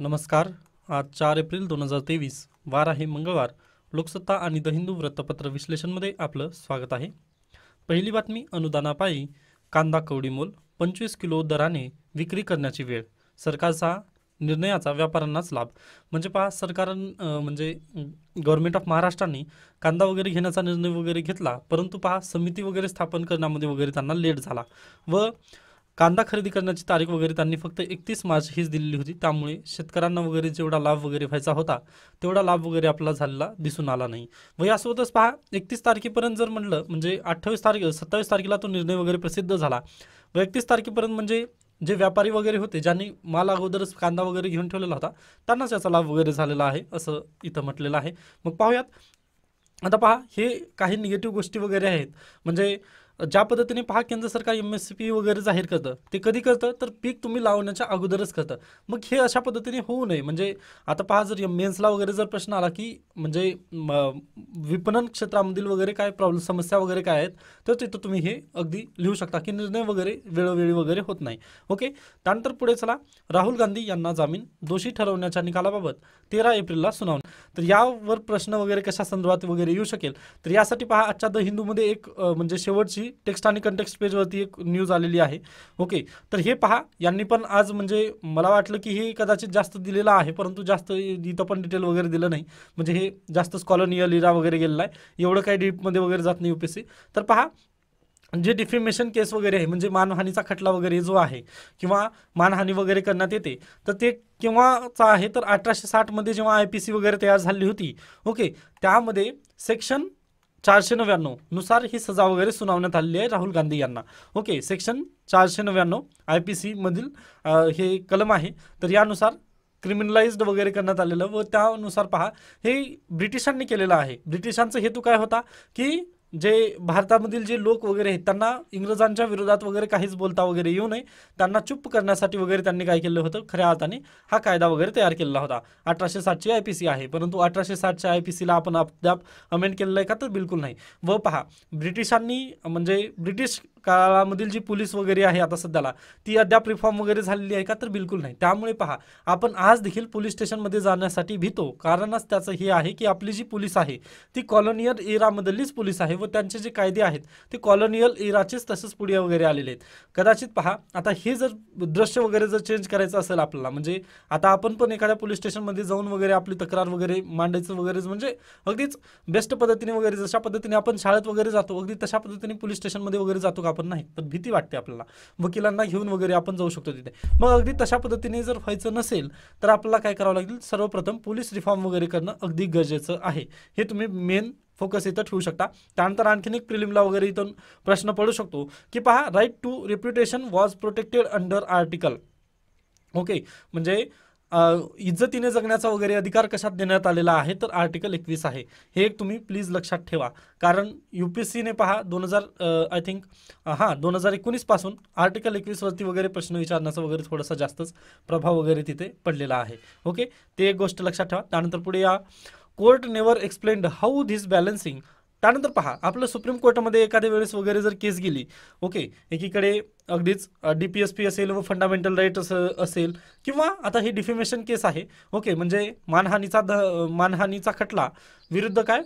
नमस्कार आज चार एप्रिल दोन हजार तेवीस वार आहे मंगळवार लोकसत्ता आणि द हिंदू वृत्तपत्र विश्लेषणमध्ये आपलं स्वागत आहे पहिली बातमी अनुदानापायी कांदा कवडीमोल पंचवीस किलो दराने विक्री करण्याची वेळ सरकारचा निर्णयाचा व्यापाऱ्यांनाच लाभ म्हणजे पहा सरकार म्हणजे गव्हर्नमेंट ऑफ महाराष्ट्राने कांदा वगैरे घेण्याचा निर्णय वगैरे घेतला परंतु पहा समिती वगैरे स्थापन करण्यामध्ये वगैरे त्यांना लेट झाला व कांदा खरेदी करण्याची तारीख वगैरे त्यांनी फक्त एकतीस मार्च हीच दिलेली होती त्यामुळे शेतकऱ्यांना वगैरे जेवढा लाभ वगैरे व्हायचा होता तेवढा लाभ वगैरे आपला झालेला दिसून आला नाही व यासोबतच पहा एकतीस तारखेपर्यंत जर म्हटलं म्हणजे अठ्ठावीस तारखे सत्तावीस तारखेला तो निर्णय वगैरे प्रसिद्ध झाला व एकतीस तारखेपर्यंत म्हणजे जे व्यापारी वगैरे होते ज्यांनी माल अगोदरच कांदा वगैरे घेऊन ठेवलेला होता त्यांनाच याचा लाभ वगैरे झालेला आहे असं इथं म्हटलेलं आहे मग पाहूयात आता पहा हे काही निगेटिव्ह गोष्टी वगैरे आहेत म्हणजे ज्या पद्धतीने पहा केंद्र सरकार एम एस पी वगैरे जाहीर करतं ते कधी करतं तर पीक तुम्ही लावण्याच्या अगोदरच करतं मग हे अशा पद्धतीने होऊ नये म्हणजे आता पहा जर एन्सला वगैरे जर प्रश्न आला की म्हणजे विपणन क्षेत्रामधील वगैरे काय प्रॉब्लेम समस्या वगैरे काय आहेत तर तिथं तुम्ही हे अगदी लिहू शकता की निर्णय वगैरे वेळोवेळी वगैरे होत नाही ओके त्यानंतर पुढे चला राहुल गांधी यांना जामीन दोषी ठरवण्याच्या निकालाबाबत तेरा एप्रिलला सुनावण तर यावर प्रश्न वगैरे कशा संदर्भात वगैरे येऊ शकेल तर यासाठी पहा आजच्या द हिंदूमध्ये एक म्हणजे शेवटची टेक्स्ट आणि कंटेक्स्ट पेजवरती एक न्यूज आलेली आहे ओके तर हे पहा यांनी पण आज म्हणजे मला वाटलं की हे कदाचित जास्त दिलेलं आहे परंतु जास्त इथं पण डिटेल वगैरे दिलं नाही म्हणजे हे जास्त स्कॉलनियल इरा वगैरे गेलेला आहे एवढं काही डीपमध्ये वगैरे जात नाही सी तर पहा जे डिफेमेशन केस वगैरे आहे म्हणजे मानहानीचा खटला वगैरे जो आहे किंवा मानहानी वगैरे करण्यात येते तर ते केव्हाचा आहे तर अठराशे साठमध्ये जेव्हा आय पी सी वगैरे तयार झाली होती ओके त्यामध्ये सेक्शन चारशे नव्याण्णव नुसार ही सजा वगैरे सुनावण्यात आलेली आहे राहुल गांधी यांना ओके सेक्शन चारशे नव्याण्णव आय पी सीमधील हे कलम आहे तर यानुसार क्रिमिनलाइज्ड वगैरे करण्यात आलेलं व त्यानुसार पहा हे ब्रिटिशांनी केलेलं आहे ब्रिटिशांचा हेतू काय होता की जे भारतामधील जे लोक वगैरे आहेत त्यांना इंग्रजांच्या विरोधात वगैरे काहीच बोलता वगैरे येऊ नये त्यांना चुप करण्यासाठी वगैरे त्यांनी काय केलं होतं खऱ्या अर्थाने हा कायदा वगैरे तयार केलेला होता अठराशे सातची आय पी सी आहे परंतु अठराशे साठच्या आय पी सीला आपण अद्याप अमेंड केलेलं आहे का तर बिलकुल नाही व पहा ब्रिटिशांनी म्हणजे ब्रिटिश काळामधील जी पोलीस वगैरे आहे आता सध्याला ती अद्याप रिफॉर्म वगैरे झालेली आहे का तर बिलकुल नाही त्यामुळे पहा आपण आज देखील पोलीस स्टेशनमध्ये जाण्यासाठी भीतो कारणच त्याचं हे आहे की आपली जी पोलीस आहे ती कॉलोनियल इरामधलीच पोलीस आहे व त्यांचे जे कायदे आहेत ते कॉलोनियल इराचेच तसेच पुढे वगैरे आलेले आहेत कदाचित पहा आता हे जर दृश्य वगैरे जर चेंज करायचं असेल आपल्याला म्हणजे आता आपण पण एखाद्या पोलीस स्टेशनमध्ये जाऊन वगैरे आपली तक्रार वगैरे मांडायचं वगैरे म्हणजे अगदीच बेस्ट पद्धतीने वगैरे जशा पद्धतीने आपण शाळेत वगैरे जातो अगदी तशा पद्धतीने पोलीस स्टेशनमध्ये वगैरे जातो का आपण नाही भीती वाटते आपल्याला वकिलांना घेऊन वगैरे आपण जाऊ शकतो तिथे मग अगदी तशा पद्धतीने जर व्हायचं नसेल तर आपल्याला काय करावं लागेल सर्वप्रथम पोलीस रिफॉर्म वगैरे करणं अगदी गरजेचं आहे हे तुम्ही मेन फोकस इथं ठेवू शकता त्यानंतर आणखीन एक प्रिलिमला वगैरे इथून प्रश्न पडू शकतो की पहा right to reputation was protected under article okay म्हणजे इज्जतीने जगण्याचा वगैरे अधिकार कशात देण्यात आलेला आहे तर आर्टिकल एकवीस आहे हे एक तुम्ही प्लीज लक्षात ठेवा कारण यू पी एस सीने पहा दोन हजार आय थिंक हां दोन हजार एकोणीसपासून आर्टिकल एकवीसवरती वगैरे प्रश्न विचारण्याचा वगैरे थोडासा जास्तच प्रभाव वगैरे तिथे पडलेला आहे ओके ते एक गोष्ट लक्षात ठेवा त्यानंतर पुढे या court never explained how this balancing त्यानंतर पहा आपलं सुप्रीम कोर्टामध्ये एखाद्या वेळेस वगैरे जर केस गेली ओके एकीकडे अगदीच डी पी एस पी असेल व फंडामेंटल राईट असं असेल किंवा आता ही डिफिमेशन केस आहे ओके म्हणजे मानहानीचा ध मानहानीचा खटला विरुद्ध काय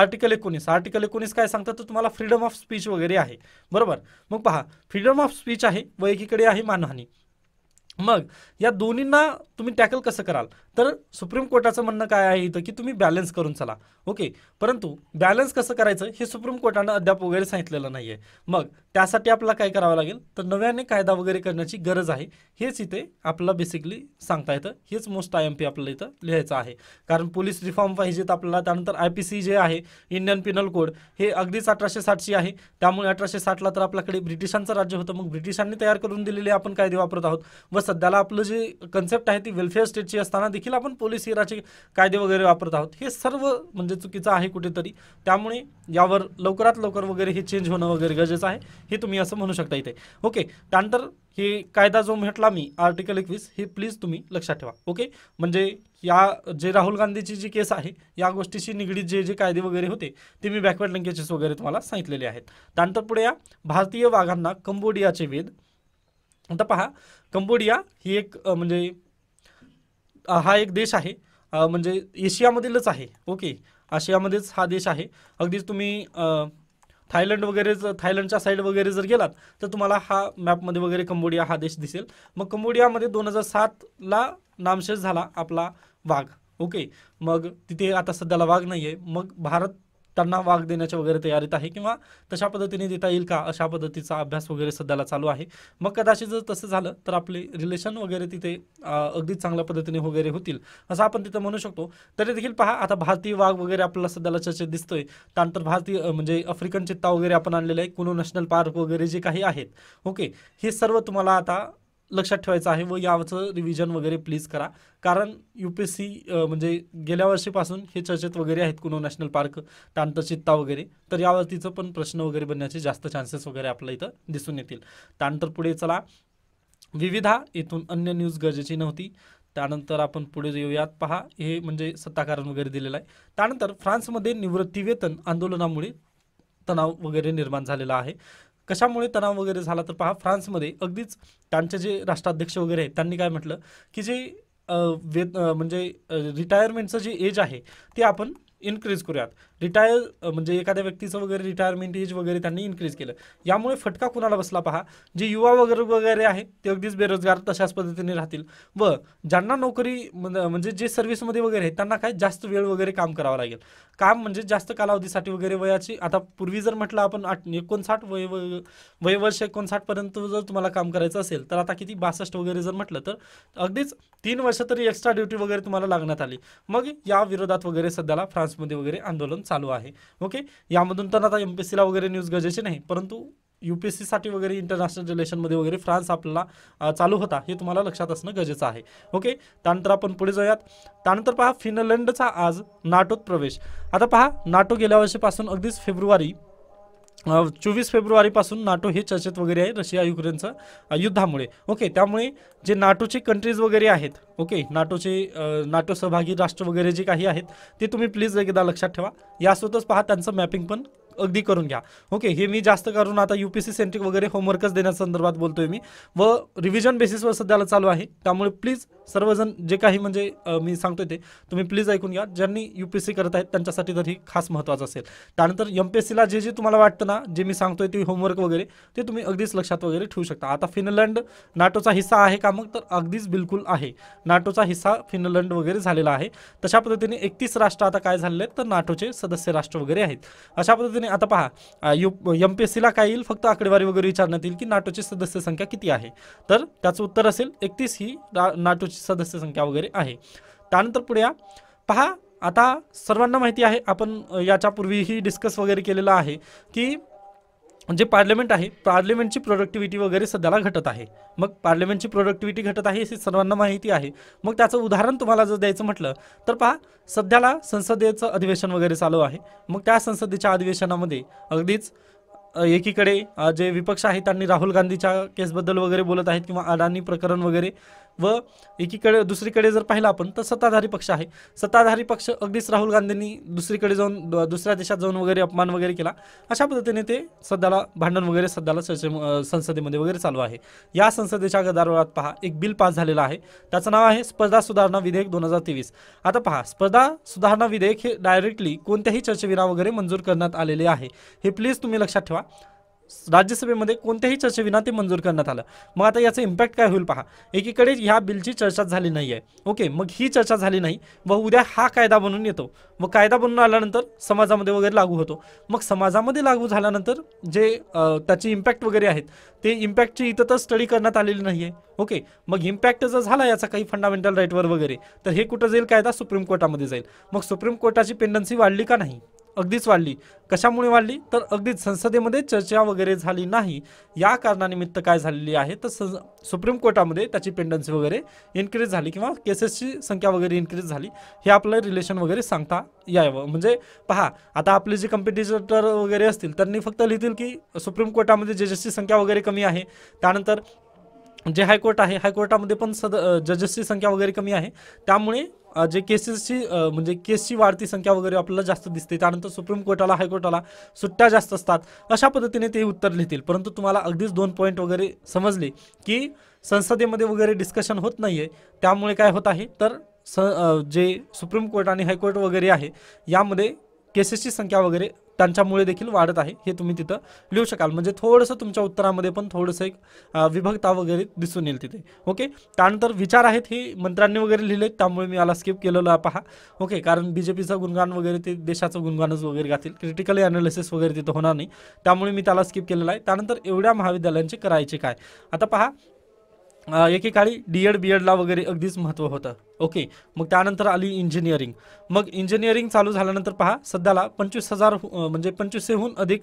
आर्टिकल एकोणीस आर्टिकल एकोणीस काय सांगतात तर तुम्हाला फ्रीडम ऑफ स्पीच वगैरे आहे बरोबर मग पहा फ्रीडम ऑफ स्पीच आहे व एकीकडे आहे मानहानी मग या दोन्हींना तुम्ही टॅकल कसं कराल तर सुप्रीम कोर्टाचं म्हणणं काय आहे इथं की तुम्ही बॅलन्स करून चला ओके परंतु बॅलन्स कसं करायचं हे सुप्रीम कोर्टानं अद्याप वगैरे सांगितलेलं नाही आहे मग त्यासाठी आपल्याला काय करावं लागेल तर नव्याने कायदा वगैरे करण्याची गरज आहे हेच इथे आपल्याला बेसिकली सांगता येतं हेच मोस्ट आय एम पी आपल्याला इथं लिहायचं आहे कारण पोलीस रिफॉर्म पाहिजेत आपल्याला त्यानंतर आय पी सी जे आहे इंडियन पिनल कोड हे अगदीच अठराशे साठची आहे त्यामुळे अठराशे साठला तर आपल्याकडे ब्रिटिशांचं राज्य होतं मग ब्रिटिशांनी तयार करून दिलेले आपण कायदे वापरत आहोत व सध्याला आपलं जे कन्सेप्ट आहे ती वेलफेअर स्टेटची असताना देखील देखील आपण पोलीस हिराचे कायदे वगैरे वापरत आहोत हे सर्व म्हणजे चुकीचं आहे कुठेतरी त्यामुळे यावर लवकरात लवकर वगैरे हे चेंज होणं वगैरे गरजेचं आहे हे तुम्ही असं म्हणू शकता इथे ओके त्यानंतर हे कायदा जो म्हटला मी आर्टिकल एकवीस हे प्लीज तुम्ही लक्षात ठेवा ओके म्हणजे या जे राहुल गांधीची जी केस आहे या गोष्टीशी निगडीत जे जे कायदे वगैरे होते ते मी बॅकवर्ड लिंकेजेस वगैरे तुम्हाला सांगितलेले आहेत त्यानंतर पुढे या भारतीय वाघांना कंबोडियाचे वेद आता पहा कंबोडिया ही एक म्हणजे हा एक देश आहे म्हणजे एशियामधीलच आहे ओके आशियामध्येच हा देश आहे अगदीच तुम्ही थायलंड वगैरे जर थायलंडच्या साईड वगैरे जर गेलात तर तुम्हाला हा मॅपमध्ये वगैरे कंबोडिया हा देश दिसेल मग कंबोडियामध्ये दोन हजार सातला नामशेष झाला आपला वाघ ओके मग तिथे आता सध्याला वाघ नाही आहे मग भारत त्यांना वाघ देण्याच्या वगैरे तयारीत आहे किंवा तशा पद्धतीने देता येईल का अशा पद्धतीचा अभ्यास वगैरे सध्याला चालू आहे मग कदाचित जर तसं झालं तर आपले रिलेशन वगैरे तिथे अगदी चांगल्या पद्धतीने वगैरे होतील असं आपण तिथं म्हणू शकतो तरी देखील पहा आता भारतीय वाघ वगैरे आपल्याला सध्याला चर्चेत दिसतोय त्यानंतर भारतीय म्हणजे आफ्रिकन चित्ता वगैरे आपण आणलेलं आहे कुनो नॅशनल पार्क वगैरे जे काही आहेत ओके हे सर्व तुम्हाला आता लक्षात ठेवायचं आहे व यावरचं रिव्हिजन वगैरे प्लीज करा कारण यू पी एस सी म्हणजे गेल्या वर्षीपासून हे चर्चेत वगैरे आहेत कुनो नॅशनल पार्क चित्ता वगैरे तर यावरतीचं पण प्रश्न वगैरे बनण्याचे जास्त चान्सेस वगैरे आपल्या इथं दिसून येतील त्यानंतर पुढे चला विविधा इथून अन्य न्यूज गरजेची नव्हती त्यानंतर आपण पुढे येऊयात पहा हे म्हणजे सत्ताकारण वगैरे दिलेलं आहे त्यानंतर फ्रान्समध्ये निवृत्तीवेतन आंदोलनामुळे तणाव वगैरे निर्माण झालेला आहे कशामुळे तणाव वगैरे झाला तर पहा फ्रान्समध्ये अगदीच त्यांचे जे राष्ट्राध्यक्ष वगैरे आहेत त्यांनी काय म्हटलं की जे वेद म्हणजे रिटायरमेंटचं जे एज आहे ते आपण इन्क्रीज करूयात रिटायर म्हणजे एखाद्या व्यक्तीचं वगैरे रिटायरमेंट एज वगैरे त्यांनी इन्क्रीज केलं यामुळे फटका कुणाला बसला पहा जे युवा वगैरे वगैरे आहे ते अगदीच बेरोजगार तशाच पद्धतीने राहतील व ज्यांना नोकरी म्हणजे जे सर्व्हिसमध्ये वगैरे आहेत त्यांना काय जास्त वेळ वगैरे काम करावं लागेल काम म्हणजे जास्त कालावधीसाठी वगैरे वयाची आता पूर्वी जर म्हटलं आपण आठ एकोणसाठ वय वय वर्ष एकोणसाठपर्यंत जर तुम्हाला काम करायचं असेल तर आता किती बासष्ट वगैरे जर म्हटलं तर अगदीच तीन वर्ष तरी एक्स्ट्रा ड्युटी वगैरे तुम्हाला लागण्यात आली मग या विरोधात वगैरे सध्याला फ्रान्स मध्ये वगैरे आंदोलन चालू आहे ओके यामधून तर आता एम पी वगैरे न्यूज गरजेची नाही परंतु यू पी एस सीसाठी वगैरे इंटरनॅशनल रिलेशनमध्ये वगैरे फ्रान्स आपल्याला चालू होता हे तुम्हाला लक्षात असणं गरजेचं आहे ओके त्यानंतर आपण पुढे जाऊयात त्यानंतर पहा फिनलंडचा आज नाटोत प्रवेश आता पहा नाटो गेल्या वर्षीपासून अगदीच फेब्रुवारी चोवीस फेब्रुवारीपासून नाटो हे चर्चेत वगैरे आहे रशिया युक्रेनचं युद्धामुळे ओके त्यामुळे जे नाटोचे कंट्रीज वगैरे आहेत ओके नाटोचे नाटो सहभागी राष्ट्र वगैरे जे काही आहेत ते तुम्ही प्लीज एकदा लक्षात ठेवा यासोबतच पहा त्यांचं मॅपिंग पण अगदी करून घ्या ओके हे मी जास्त करून आता यू सेंट्रिक वगैरे होमवर्कच देण्यासंदर्भात बोलतोय मी व रिव्हिजन बेसिसवर सध्याला चालू आहे त्यामुळे प्लीज सर्वजण जे काही म्हणजे मी सांगतोय ते तुम्ही प्लीज ऐकून घ्या ज्यांनी यू पी करत आहेत त्यांच्यासाठी तर ही खास महत्वाचं असेल त्यानंतर एमपीएससीला पी जे जे तुम्हाला वाटतं ना जे मी सांगतोय ते होमवर्क वगैरे ते तुम्ही अगदीच लक्षात वगैरे ठेवू शकता आता फिनलंड नाटोचा हिस्सा आहे का मग तर अगदीच बिलकुल आहे नाटोचा हिस्सा फिनलंड वगैरे झालेला आहे तशा पद्धतीने एकतीस राष्ट्र आता काय झालेले आहेत तर नाटोचे सदस्य राष्ट्र वगैरे आहेत अशा पद्धतीने आता पहा यू एम पी एस सीला काय येईल फक्त आकडेवारी वगैरे विचारण्यात येईल की नाटोची सदस्य संख्या किती आहे तर त्याचं उत्तर असेल एकतीस ही नाटोची सदस्य संख्या वगैरे आहे त्यानंतर पुढे या पहा आता सर्वांना माहिती आहे आपण याच्यापूर्वीही डिस्कस वगैरे केलेलं आहे की म्हणजे पार्लमेंट आहे पार्लिमेंटची प्रोडक्टिव्हिटी वगैरे सध्याला घटत आहे मग पार्लमेंटची प्रोडक्टिव्हिटी घटत आहे हे सर्वांना माहिती आहे मग त्याचं उदाहरण तुम्हाला जर द्यायचं म्हटलं तर पहा सध्याला संसदेचं अधिवेशन वगैरे चालू आहे मग त्या संसदेच्या अधिवेशनामध्ये अगदीच एकीकडे जे विपक्ष आहेत त्यांनी राहुल गांधीच्या केसबद्दल वगैरे बोलत आहेत किंवा अडाणी प्रकरण वगैरे व एकीकडे दुसरीकडे जर पाहिलं आपण तर सत्ताधारी पक्ष आहे सत्ताधारी पक्ष अगदीच राहुल गांधींनी दुसरीकडे जाऊन दुसऱ्या देशात जाऊन वगैरे अपमान वगैरे केला अशा पद्धतीने ते सध्याला भांडण वगैरे सध्याला संसदेमध्ये वगैरे चालू आहे या संसदेच्या गदारोळात पहा एक बिल पास झालेलं आहे त्याचं नाव आहे स्पर्धा सुधारणा विधेयक दोन हजार तेवीस आता पहा स्पर्धा सुधारणा विधेयक हे डायरेक्टली कोणत्याही चर्चेविना वगैरे मंजूर करण्यात आलेले आहे हे प्लीज तुम्ही लक्षात ठेवा राज्यसभेमध्ये कोणत्याही चर्चेविना ते मंजूर करण्यात आलं मग आता याचा इम्पॅक्ट काय होईल पहा एकीकडे ह्या बिलची चर्चा झाली नाही आहे ओके मग ही चर्चा झाली नाही व उद्या हा कायदा बनून येतो व कायदा बनून आल्यानंतर समाजामध्ये वगैरे लागू होतो मग समाजामध्ये लागू झाल्यानंतर जे त्याची इम्पॅक्ट वगैरे आहेत ते इम्पॅक्टची इथं तर स्टडी करण्यात आलेली नाही आहे ओके मग इम्पॅक्ट जर झाला याचा काही फंडामेंटल राईटवर वगैरे तर हे कुठं जाईल कायदा सुप्रीम कोर्टामध्ये जाईल मग सुप्रीम कोर्टाची पेंडन्सी वाढली का नाही अगदीच वाढली कशामुळे वाढली तर अगदीच संसदेमध्ये चर्चा वगैरे झाली नाही या कारणानिमित्त काय झालेली आहे तर सुप्रीम कोर्टामध्ये त्याची पेंडन्सी वगैरे इन्क्रीज झाली किंवा केसेसची संख्या वगैरे इन्क्रीज झाली हे आपलं रिलेशन वगैरे सांगता यावं म्हणजे पहा आता आपले जे कम्पिटिटर वगैरे असतील त्यांनी फक्त लिहितील की सुप्रीम कोर्टामध्ये जजेसची संख्या वगैरे कमी आहे त्यानंतर जे हायकोर्ट आहे हायकोर्टामध्ये पण सद जजेसची संख्या वगैरे कमी आहे त्यामुळे जे केसेसची म्हणजे केसची वाढती संख्या वगैरे आपल्याला जास्त दिसते त्यानंतर सुप्रीम कोर्टाला हायकोर्टाला सुट्ट्या जास्त असतात अशा पद्धतीने ते उत्तर लिहितील परंतु तुम्हाला अगदीच दोन पॉईंट वगैरे समजले की संसदेमध्ये वगैरे डिस्कशन होत नाही आहे त्यामुळे काय होत आहे तर स जे सुप्रीम कोर्ट आणि हायकोर्ट वगैरे आहे यामध्ये केसेसची संख्या वगैरे त्यांच्यामुळे देखील वाढत आहे हे तुम्ही तिथं लिहू शकाल म्हणजे थोडंसं तुमच्या उत्तरामध्ये पण थोडंसं एक विभक्ता वगैरे दिसून येईल तिथे ओके त्यानंतर विचार आहेत हे मंत्र्यांनी वगैरे लिहिले त्यामुळे मी याला स्किप केलेलं पहा ओके कारण बी जे पीचं गुणगान वगैरे ते देशाचं गुणगानच वगैरे गातील क्रिटिकल ॲनालिसिस वगैरे तिथं होणार नाही त्यामुळे मी त्याला स्किप केलेलं आहे त्यानंतर एवढ्या महाविद्यालयांचे करायचे काय आता पहा एकेकाळी डी एड बी एडला वगैरे अगदीच महत्त्व होतं ओके मग त्यानंतर आली इंजिनिअरिंग मग इंजिनिअरिंग चालू झाल्यानंतर पहा सध्याला पंचवीस हजार म्हणजे पंचवीसशेहून अधिक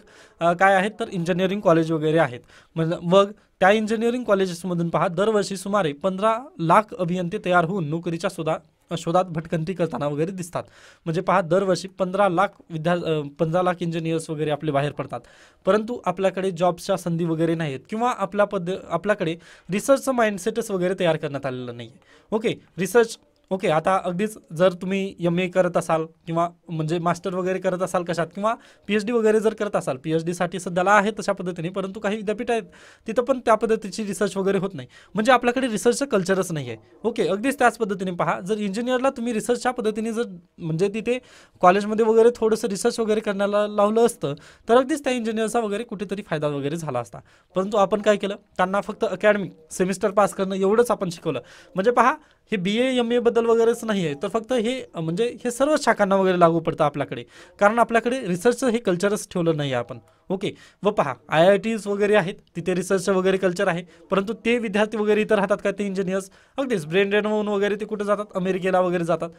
काय आहेत तर इंजिनिअरिंग कॉलेज वगैरे आहेत मग त्या इंजिनिअरिंग कॉलेजेसमधून पहा दरवर्षी सुमारे पंधरा लाख अभियंते तयार होऊन नोकरीच्या सुद्धा शोधात भटकंती करताना वगैरे दिसतात म्हणजे पहा दरवर्षी पंधरा लाख विद्या पंधरा लाख इंजिनियर्स वगैरे आपले बाहेर पडतात परंतु आपल्याकडे जॉबच्या संधी वगैरे नाहीत किंवा आपल्या पद्ध आपल्याकडे रिसर्चचं माइंडसेटच वगैरे तयार करण्यात आलेलं नाही ओके रिसर्च ओके आता अगदीच जर तुम्ही एम ए करत असाल किंवा म्हणजे मास्टर वगैरे करत असाल कशात किंवा पी एच डी वगैरे जर करत असाल पी एच डीसाठी सध्याला आहे तशा पद्धतीने परंतु काही विद्यापीठ आहेत तिथं पण त्या पद्धतीची रिसर्च वगैरे होत नाही म्हणजे आपल्याकडे रिसर्चचं कल्चरच नाही आहे ओके अगदीच त्याच पद्धतीने पहा जर इंजिनियरला तुम्ही रिसर्चच्या पद्धतीने जर म्हणजे तिथे कॉलेजमध्ये वगैरे थोडंसं रिसर्च वगैरे करण्याला लावलं असतं तर अगदीच त्या इंजिनियरचा वगैरे कुठेतरी फायदा वगैरे झाला असता परंतु आपण काय केलं त्यांना फक्त अकॅडमिक सेमिस्टर पास करणं एवढंच आपण शिकवलं म्हणजे पहा हे बी ए एम एबद्दल बदल वगैरेच नाही आहे तर फक्त हे म्हणजे हे सर्व शाखांना वगैरे लागू पडतं आपल्याकडे कारण आपल्याकडे रिसर्चचं हे कल्चरच ठेवलं नाही आहे आपण ओके व पहा आय आय टीज वगैरे आहेत तिथे रिसर्चचं वगैरे कल्चर आहे परंतु ते विद्यार्थी वगैरे इतर राहतात का ते इंजिनियर्स अगदीच ब्रेन डेन होऊन वगैरे ते कुठे जातात अमेरिकेला वगैरे जातात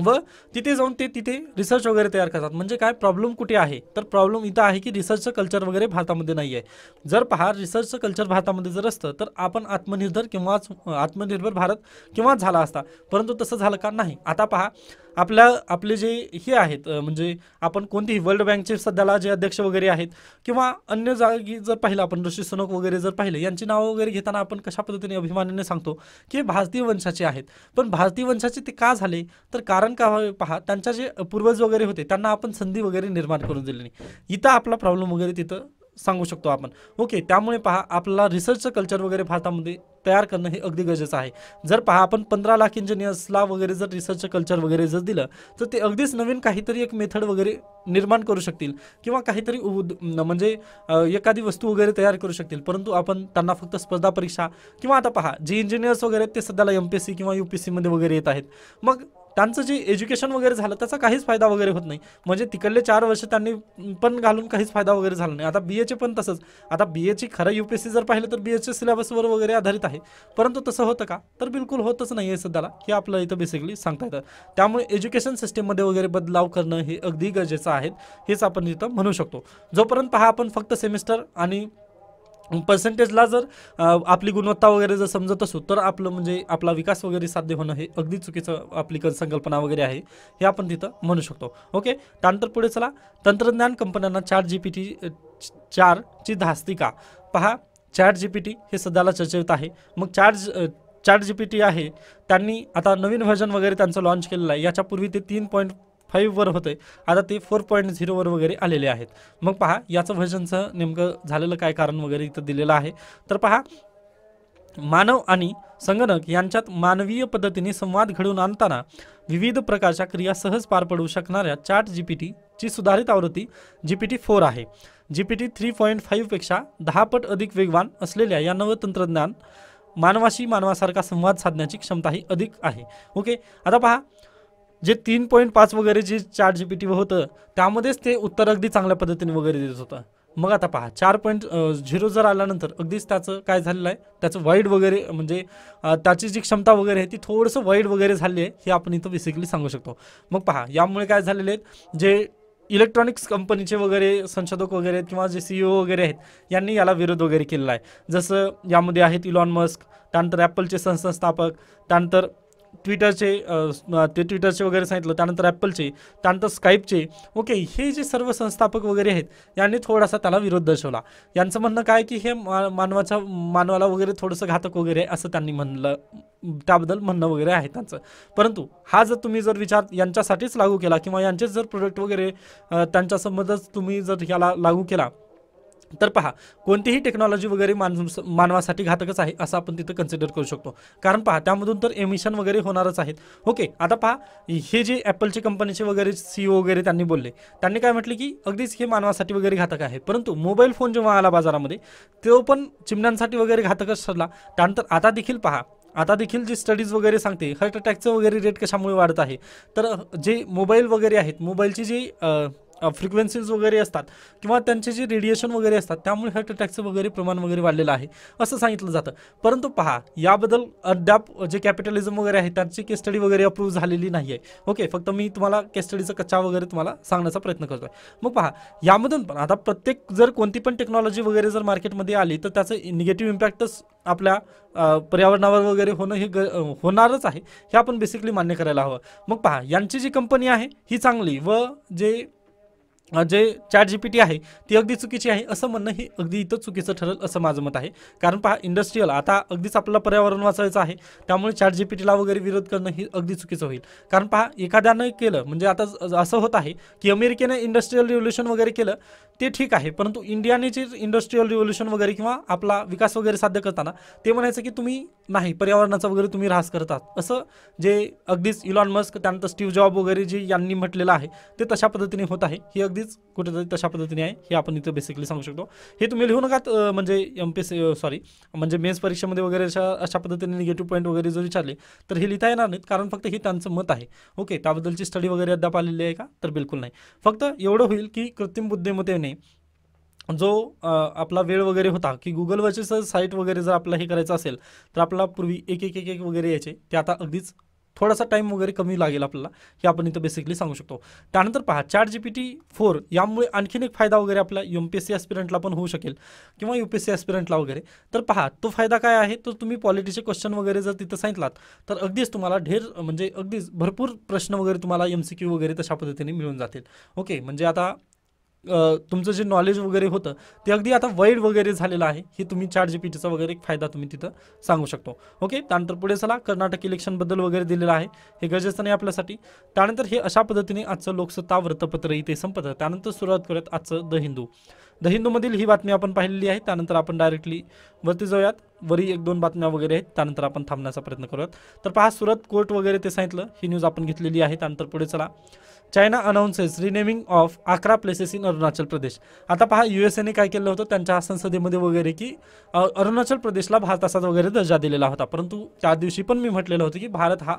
व तिथे जाऊन ते तिथे रिसर्च वगैरे तयार करतात म्हणजे काय प्रॉब्लेम कुठे आहे तर प्रॉब्लेम इथं आहे की रिसर्चचं कल्चर वगैरे भारतामध्ये नाही आहे जर पहा रिसर्चचं कल्चर भारतामध्ये जर असतं तर आपण आत्मनिर्भर किंवा आत्मनिर्भर भारत किंवा झाला असता परंतु तसं झालं का नाही आता पहा आपल्या आपले जे हे आहेत म्हणजे आपण कोणतीही वर्ल्ड बँकचे सध्याला जे अध्यक्ष वगैरे आहेत किंवा अन्य जागी जर पाहिलं आपण ऋषी सनोक वगैरे जर पाहिलं यांची नावं वगैरे घेताना आपण कशा पद्धतीने अभिमानाने सांगतो की भारतीय वंशाचे आहेत पण भारतीय वंशाचे ते का झाले तर कारण का पहा त्यांच्या जे पूर्वज वगैरे होते त्यांना आपण संधी वगैरे निर्माण करून दिली नाही इथं आपला प्रॉब्लेम वगैरे तिथं सांगू शकतो आपण ओके त्यामुळे पहा आपला रिसर्चचं कल्चर वगैरे भारतामध्ये तयार करणं हे अगदी गरजेचं आहे जर पहा आपण पंधरा लाख इंजिनियर्सला वगैरे जर रिसर्चचं कल्चर वगैरे जर दिलं तर ते अगदीच नवीन काहीतरी एक मेथड वगैरे निर्माण करू शकतील किंवा काहीतरी उद म्हणजे एखादी वस्तू वगैरे तयार करू शकतील परंतु आपण त्यांना फक्त स्पर्धा परीक्षा किंवा आता पहा जे इंजिनियर्स वगैरे ते सध्याला एम पी एस सी किंवा यू पी सीमध्ये वगैरे येत आहेत मग त्यांचं जे एज्युकेशन वगैरे झालं त्याचा काहीच फायदा वगैरे होत नाही म्हणजे तिकडले चार वर्ष त्यांनी पण घालून काहीच फायदा वगैरे झाला नाही आता बी एचे पण तसंच आता बी एची खरं यू पी एस सी जर पाहिलं तर बी एचे सिलेबसवर वगैरे आधारित आहे परंतु तसं होतं का तर बिलकुल होतच नाही आहे सध्याला हे आपलं इथं बेसिकली सांगता येतं त्यामुळे एज्युकेशन सिस्टीममध्ये वगैरे बदलाव करणं हे अगदी गरजेचं आहे हेच आपण इथं म्हणू शकतो जोपर्यंत हा आपण फक्त सेमिस्टर आणि पर्सेंटेजला जर आपली गुणवत्ता वगैरे जर समजत असू तर आपलं म्हणजे आपला विकास वगैरे साध्य होणं हे अगदी चुकीचं आपली संकल्पना वगैरे आहे हे आपण तिथं म्हणू शकतो ओके त्यानंतर पुढे चला तंत्रज्ञान कंपन्यांना चार जी पी टी चारची का पहा चॅट जी पी टी हे सध्याला चर्चेत आहे मग चार चार्ट जी पी टी आहे त्यांनी आता नवीन व्हर्जन वगैरे त्यांचं लॉन्च केलेलं आहे याच्यापूर्वी ते तीन पॉईंट फाईव्हवर होते आता ते फोर पॉईंट झिरोवर वगैरे आलेले आहेत मग पहा याचं व्हर्जनचं नेमकं झालेलं काय कारण वगैरे इथं दिलेलं आहे तर पहा मानव आणि संगणक यांच्यात मानवीय पद्धतीने संवाद घडवून आणताना विविध प्रकारच्या क्रिया सहज पार पडू शकणाऱ्या चॅट जी पी टीची सुधारित आवृत्ती जी पी टी फोर आहे G P T three point फाईव्हपेक्षा दहा पट अधिक वेगवान असलेल्या या नवं तंत्रज्ञान मानवाशी मानवासारखा संवाद साधण्याची क्षमताही अधिक आहे ओके आता पहा जे तीन पॉईंट पाच वगैरे जे चार जी पी टी होतं त्यामध्येच ते उत्तर अगदी चांगल्या पद्धतीने वगैरे देत होतं मग आता पहा चार पॉईंट झिरो जर आल्यानंतर अगदीच त्याचं काय झालेलं आहे त्याचं वाईड वगैरे म्हणजे त्याची जी क्षमता वगैरे आहे ती थोडंसं वाईड वगैरे झाली आहे हे आपण इथं बेसिकली सांगू शकतो मग पहा यामुळे काय झालेले आहेत जे इलेक्ट्रॉनिक्स कंपनीचे वगैरे संशोधक वगैरे किंवा जे सीईओ e वगैरे आहेत यांनी याला विरोध वगैरे केलेला आहे जसं यामध्ये आहेत इलॉन मस्क त्यानंतर ॲपलचे संस्थापक त्यानंतर ट्विटरचे ते ट्विटरचे वगैरे सांगितलं त्यानंतर ॲपलचे त्यानंतर स्काईपचे ओके हे जे सर्व संस्थापक वगैरे आहेत यांनी थोडासा त्याला विरोध दर्शवला यांचं म्हणणं काय की हे मानवाचा मानवाला वगैरे थोडंसं घातक वगैरे असं त्यांनी म्हणलं त्याबद्दल म्हणणं वगैरे आहे त्यांचं परंतु हा जर तुम्ही जर विचार यांच्यासाठीच लागू केला किंवा यांचेच जर प्रोडक्ट वगैरे त्यांच्यासंबंधच तुम्ही जर याला लागू केला तर पहा कोणतीही टेक्नॉलॉजी वगैरे मान मानवासाठी घातकच आहे असं आपण तिथं कन्सिडर करू शकतो कारण पहा त्यामधून तर एमिशन वगैरे होणारच आहेत ओके आता पहा हे जे ॲपलचे कंपनीचे वगैरे ओ e वगैरे त्यांनी बोलले त्यांनी काय म्हटले की अगदीच हे मानवासाठी वगैरे घातक आहे परंतु मोबाईल फोन जेव्हा आला बाजारामध्ये तो पण चिमण्यांसाठी वगैरे घातकच ठरला त्यानंतर आता देखील पहा आता देखील जी स्टडीज वगैरे सांगते हार्ट अटॅकचं वगैरे रेट कशामुळे वाढत आहे तर जे मोबाईल वगैरे आहेत मोबाईलची जी फ्रिक्वेन्सीज वगैरे असतात किंवा त्यांचे जे रेडिएशन वगैरे असतात त्यामुळे हार्ट अटॅकचं वगैरे प्रमाण वगैरे वाढलेलं आहे असं सांगितलं जातं परंतु पहा याबद्दल अद्याप जे कॅपिटलिझम वगैरे आहे त्यांची केस्टडी स्टडी वगैरे अप्रूव्ह झालेली नाही आहे ओके फक्त मी तुम्हाला केस्टडीचा कच्चा वगैरे तुम्हाला सांगण्याचा प्रयत्न करतो आहे मग पहा यामधून पण आता प्रत्येक जर कोणती पण टेक्नॉलॉजी वगैरे जर मार्केटमध्ये आली तर त्याचं निगेटिव्ह इम्पॅक्टच आपल्या पर्यावरणावर वगैरे होणं हे ग होणारच आहे हे आपण बेसिकली मान्य करायला हवं मग पहा यांची जी कंपनी आहे ही चांगली व जे जे चॅट जी पी टी आहे ती अगदी चुकीची आहे असं म्हणणं हे अगदी इथं चुकीचं ठरलं असं माझं मत आहे कारण पहा इंडस्ट्रीयल आता अगदीच आपलं पर्यावरण वाचवायचं आहे त्यामुळे चॅट जी पी टीला वगैरे विरोध करणं हे अगदी चुकीचं होईल कारण पहा एखाद्यानं केलं म्हणजे आता असं होत आहे की अमेरिकेने इंडस्ट्रीयल रिव्होल्युशन वगैरे केलं ते ठीक आहे परंतु इंडियाने जे इंडस्ट्रीयल रिव्होल्युशन वगैरे किंवा आपला विकास वगैरे साध्य करताना ते म्हणायचं की तुम्ही नाही पर्यावरणाचा वगैरे तुम्ही ऱ्हास करतात असं जे अगदीच इलॉन मस्क त्यानंतर स्टीव्ह जॉब वगैरे जे यांनी म्हटलेलं आहे ते तशा पद्धतीने होत आहे हे अगदीच कुठेतरी तशा पद्धतीने आहे हे आपण इथं बेसिकली सांगू शकतो हे तुम्ही लिहू नका म्हणजे एम पी सॉरी म्हणजे मेन्स परीक्षेमध्ये वगैरे अशा अशा पद्धतीने निगेटिव्ह पॉईंट वगैरे जर विचारले तर हे लिहिता येणार नाहीत कारण फक्त हे त्यांचं मत आहे ओके त्याबद्दलची स्टडी वगैरे अद्याप आलेली आहे का तर बिलकुल नाही फक्त एवढं होईल की कृत्रिम बुद्धिमत्तेने पद्धतीने जो आपला वेळ वगैरे होता की गुगलवरचे सर साईट वगैरे जर आपला हे करायचं असेल तर आपला पूर्वी एक एक एक एक वगैरे यायचे ते आता अगदीच थोडासा टाईम वगैरे कमी लागेल आपल्याला हे आपण इथं बेसिकली सांगू शकतो त्यानंतर पहा चार जी पी टी फोर यामुळे आणखीन एक फायदा वगैरे आपल्या यू पी एस सी ॲस्पिरंटला पण होऊ शकेल किंवा यू पी एस सी ॲस्पिरंटला वगैरे तर पहा तो फायदा काय आहे तर तुम्ही पॉलिटीचे क्वेश्चन वगैरे जर तिथं सांगितलात तर अगदीच तुम्हाला ढेर म्हणजे अगदीच भरपूर प्रश्न वगैरे तुम्हाला एम सी क्यू वगैरे तशा पद्धतीने मिळून जातील ओके म्हणजे आता तुमचं जे नॉलेज वगैरे होतं ते अगदी आता वाईड वगैरे झालेलं आहे हे तुम्ही चार जी पीटीचा वगैरे एक फायदा तुम्ही तिथं सांगू शकतो ओके त्यानंतर पुढे चला कर्नाटक इलेक्शनबद्दल वगैरे दिलेलं आहे हे गरजेचं नाही आपल्यासाठी त्यानंतर हे अशा पद्धतीने आजचं लोकसत्ता वृत्तपत्र इथे संपतं त्यानंतर सुरुवात करूयात आजचं द हिंदू द हिंदूमधील ही बातमी आपण पाहिलेली आहे त्यानंतर आपण डायरेक्टली वरती जाऊयात वरी एक दोन बातम्या वगैरे आहेत त्यानंतर आपण थांबण्याचा प्रयत्न करूयात तर पहा सुरत कोर्ट वगैरे ते सांगितलं ही न्यूज आपण घेतलेली आहे त्यानंतर पुढे चला चायना अनाऊन्सेस रिनेमिंग ऑफ अकरा प्लेसेस इन अरुणाचल प्रदेश आता पहा यू एस एने काय केलं होतं त्यांच्या संसदेमध्ये वगैरे की अरुणाचल प्रदेशला भारताचा वगैरे दर्जा दिलेला होता परंतु त्या दिवशी पण मी म्हटलेलं होतं की भारत हा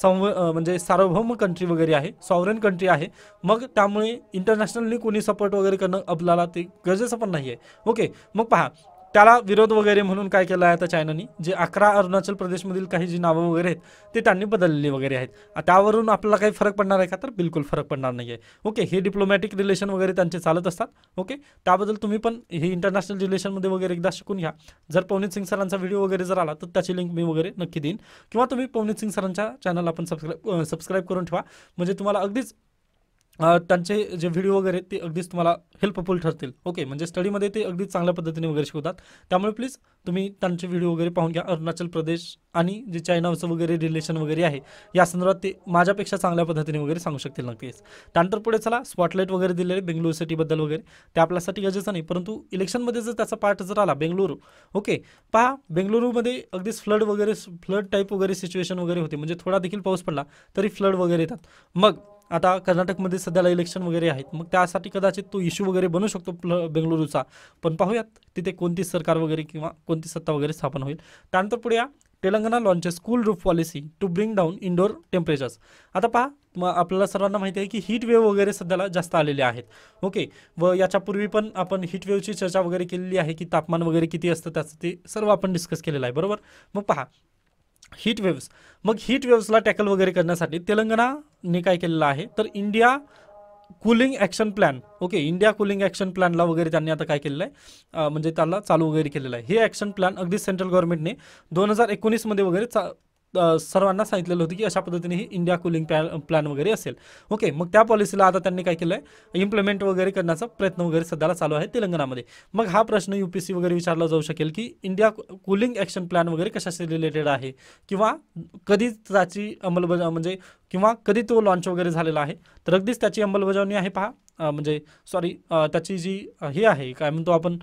संव म्हणजे सार्वभौम कंट्री वगैरे आहे सॉवरेन कंट्री आहे मग त्यामुळे इंटरनॅशनलनी कोणी सपोर्ट वगैरे करणं आपल्याला ते गरजेचं पण नाही आहे ओके मग पहा त्याला विरोध वगैरे म्हणून काय केलं आहे आता चायनानी जे अकरा अरुणाचल प्रदेशमधील काही जी नावं वगैरे आहेत ते त्यांनी बदललेली वगैरे आहेत त्यावरून आपल्याला काही फरक पडणार आहे का तर बिलकुल फरक पडणार नाही आहे ओके हे डिप्लोमॅटिक रिलेशन वगैरे त्यांचे चालत असतात ओके त्याबद्दल तुम्ही पण हे इंटरनॅशनल रिलेशनमध्ये वगैरे एकदा शिकून घ्या जर पवनीत सिंग सरांचा व्हिडिओ वगैरे जर आला तर त्याची लिंक मी वगैरे नक्की देईन किंवा तुम्ही पवनीत सिंग सरांच्या चॅनलला पण सबस्क्राईब सबस्क्राईब करून ठेवा म्हणजे तुम्हाला अगदीच त्यांचे जे व्हिडिओ वगैरे ते अगदीच तुम्हाला हेल्पफुल ठरतील ओके म्हणजे स्टडीमध्ये ते अगदी चांगल्या पद्धतीने वगैरे शिकवतात त्यामुळे प्लीज तुम्ही त्यांचे व्हिडिओ वगैरे पाहून घ्या अरुणाचल प्रदेश आणि जे चायनाचं वगैरे रिलेशन वगैरे आहे या संदर्भात ते माझ्यापेक्षा चांगल्या पद्धतीने वगैरे सांगू शकतील नक्कीच त्यानंतर पुढे चला स्पॉटलाईट वगैरे दिलेले बेंगळुरू सिटीबद्दल वगैरे ते आपल्यासाठी गरजेचं नाही परंतु इलेक्शनमध्ये जर त्याचा पार्ट जर आला बेंगलुरू ओके पहा बेंगळुरूमध्ये अगदीच फ्लड वगैरे फ्लड टाईप वगैरे सिच्युएशन वगैरे होते म्हणजे थोडा देखील पाऊस पडला तरी फ्लड वगैरे येतात मग आता कर्नाटकमध्ये सध्याला इलेक्शन वगैरे आहेत मग त्यासाठी कदाचित तो इश्यू वगैरे बनू शकतो बेंगलुरूचा पण पाहूयात तिथे कोणती सरकार वगैरे किंवा कोणती सत्ता वगैरे स्थापन होईल त्यानंतर पुढे या Telangana launch school roof policy to bring down indoor temperatures आता पहा मग आपल्याला सर्वांना माहिती आहे की हीट वेव्ह वगैरे सध्याला जास्त आलेले आहेत ओके व याच्यापूर्वी पण आपण हीट वेवची चर्चा वगैरे केलेली आहे की तापमान वगैरे किती असतं त्याचं ते सर्व आपण डिस्कस केलेलं आहे बरोबर मग पहा हीट वेव्स मग हीट वेव्सला टॅकल वगैरे करण्यासाठी तेलंगणाने काय केलेलं आहे तर India cooling action plan okay India cooling action प्लॅनला वगैरे त्यांनी आता काय केलेलं आहे म्हणजे त्याला चालू वगैरे केलेलं आहे हे ॲक्शन प्लॅन अगदी सेंट्रल गव्हर्नमेंटने दोन हजार एकोणीसमध्ये वगैरे चा सर्वांना सांगितलेलं होतं की अशा पद्धतीने ही इंडिया कुलिंग प्लॅन प्लॅन वगैरे असेल ओके मग त्या पॉलिसीला आता त्यांनी काय केलं आहे इम्प्लिमेंट वगैरे करण्याचा प्रयत्न वगैरे सध्याला चालू आहे तेलंगणामध्ये मग हा प्रश्न यू पी सी वगैरे विचारला जाऊ शकेल की इंडिया कुलिंग ॲक्शन प्लॅन वगैरे कशाशी रिलेटेड आहे किंवा कधी त्याची अंमलबजावणी म्हणजे किंवा कधी तो लॉन्च वगैरे झालेला आहे तर अगदीच त्याची अंमलबजावणी आहे पहा म्हणजे सॉरी त्याची जी हे आहे काय म्हणतो आपण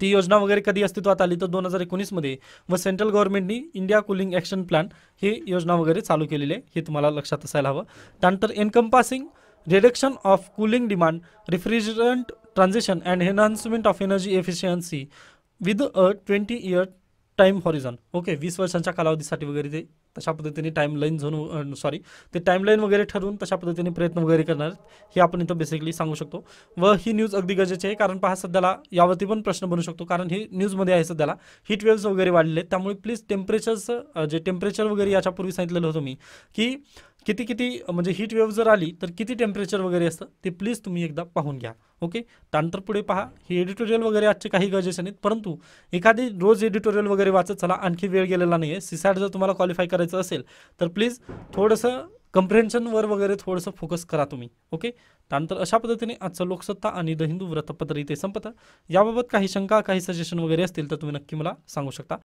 ती योजना वगैरे कधी अस्तित्वात आली तर दोन हजार एकोणीसमध्ये व सेंट्रल गव्हर्नमेंटनी इंडिया कुलिंग ॲक्शन प्लॅन ही योजना वगैरे चालू केलेली आहे हे तुम्हाला लक्षात असायला हवं त्यानंतर encompassing reduction of cooling demand refrigerant transition and enhancement of energy efficiency with a twenty year time horizon okay वीस वर्षांच्या कालावधीसाठी वगैरे ते तशा पद्धतीने लाईन झोन सॉरी ते लाईन वगैरे ठरवून तशा पद्धतीने प्रयत्न वगैरे करणार हे आपण इथं बेसिकली सांगू शकतो व ही न्यूज अगदी गरजेची आहे कारण पहा सध्याला यावरती पण प्रश्न बनू शकतो कारण ही न्यूजमध्ये आहे सध्याला हीट वेव्स वगैरे वाढले त्यामुळे प्लीज टेम्परेचर्स जे टेम्परेचर वगैरे याच्यापूर्वी सांगितलेलं होतं मी की किती किती म्हणजे हीट वेव्ह जर आली तर किती टेम्परेचर वगैरे असतं ते प्लीज तुम्ही एकदा पाहून घ्या ओके त्यानंतर पुढे पहा हे एडिटोरियल वगैरे आजचे काही गरजेचे नाहीत परंतु एखादी रोज एडिटोरियल वगैरे वाचत चला आणखी वेळ गेलेला नाही आहे सीसॅट जर तुम्हाला क्वालिफाय करायचं असेल तर प्लीज थोडंसं कम्प्रेन्शनवर वगैरे थोडंसं फोकस करा तुम्ही ओके त्यानंतर अशा पद्धतीने आजचं लोकसत्ता आणि द हिंदू व्रतपत्र इथे संपतं याबाबत काही शंका काही सजेशन वगैरे असतील तर तुम्ही नक्की मला सांगू शकता